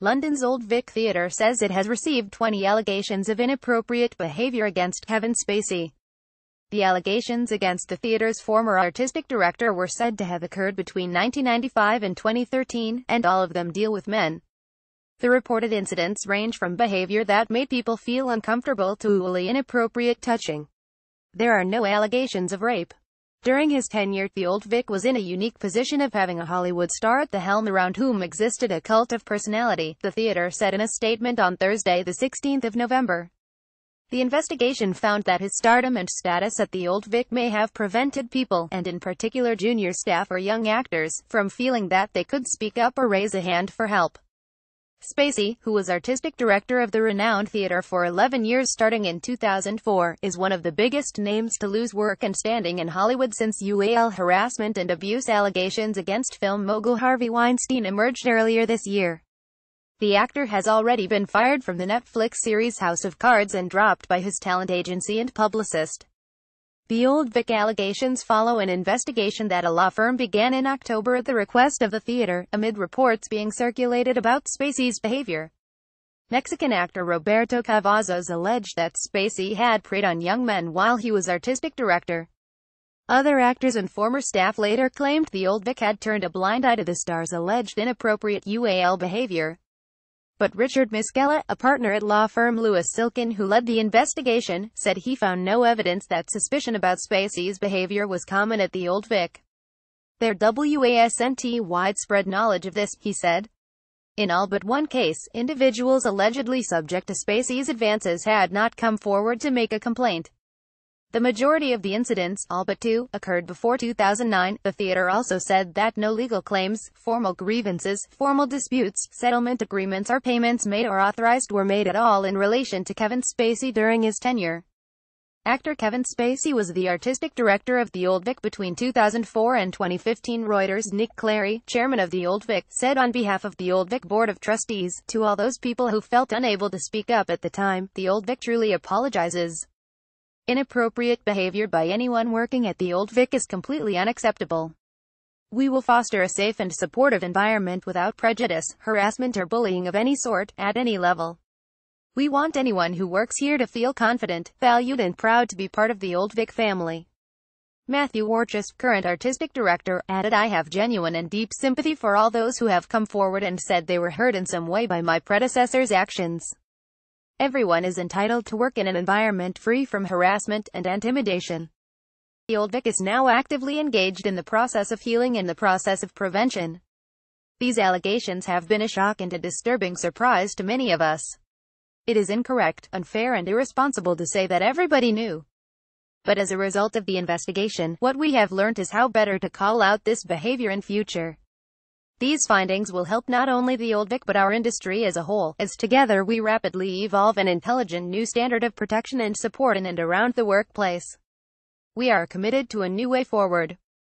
London's Old Vic Theatre says it has received 20 allegations of inappropriate behaviour against Kevin Spacey. The allegations against the theatre's former artistic director were said to have occurred between 1995 and 2013, and all of them deal with men. The reported incidents range from behaviour that made people feel uncomfortable to wholly inappropriate touching. There are no allegations of rape. During his tenure, the Old Vic was in a unique position of having a Hollywood star at the helm around whom existed a cult of personality, the theater said in a statement on Thursday, the 16th of November. The investigation found that his stardom and status at the Old Vic may have prevented people, and in particular junior staff or young actors, from feeling that they could speak up or raise a hand for help. Spacey, who was artistic director of the renowned theater for 11 years starting in 2004, is one of the biggest names to lose work and standing in Hollywood since UAL harassment and abuse allegations against film mogul Harvey Weinstein emerged earlier this year. The actor has already been fired from the Netflix series House of Cards and dropped by his talent agency and publicist. The Old Vic allegations follow an investigation that a law firm began in October at the request of the theater, amid reports being circulated about Spacey's behavior. Mexican actor Roberto Cavazos alleged that Spacey had preyed on young men while he was artistic director. Other actors and former staff later claimed the Old Vic had turned a blind eye to the star's alleged inappropriate UAL behavior. But Richard Miscala, a partner at law firm Lewis Silkin who led the investigation, said he found no evidence that suspicion about Spacey's behavior was common at the Old Vic. Their WASNT widespread knowledge of this, he said. In all but one case, individuals allegedly subject to Spacey's advances had not come forward to make a complaint. The majority of the incidents, all but two, occurred before 2009. The theater also said that no legal claims, formal grievances, formal disputes, settlement agreements or payments made or authorized were made at all in relation to Kevin Spacey during his tenure. Actor Kevin Spacey was the artistic director of the Old Vic between 2004 and 2015. Reuters' Nick Clary, chairman of the Old Vic, said on behalf of the Old Vic Board of Trustees, to all those people who felt unable to speak up at the time, the Old Vic truly apologizes. Inappropriate behavior by anyone working at the Old Vic is completely unacceptable. We will foster a safe and supportive environment without prejudice, harassment or bullying of any sort, at any level. We want anyone who works here to feel confident, valued and proud to be part of the Old Vic family. Matthew Warchus, current artistic director, added I have genuine and deep sympathy for all those who have come forward and said they were hurt in some way by my predecessor's actions. Everyone is entitled to work in an environment free from harassment and intimidation. The Old Vic is now actively engaged in the process of healing and the process of prevention. These allegations have been a shock and a disturbing surprise to many of us. It is incorrect, unfair and irresponsible to say that everybody knew. But as a result of the investigation, what we have learned is how better to call out this behavior in future. These findings will help not only the Old Vic but our industry as a whole, as together we rapidly evolve an intelligent new standard of protection and support in and around the workplace. We are committed to a new way forward.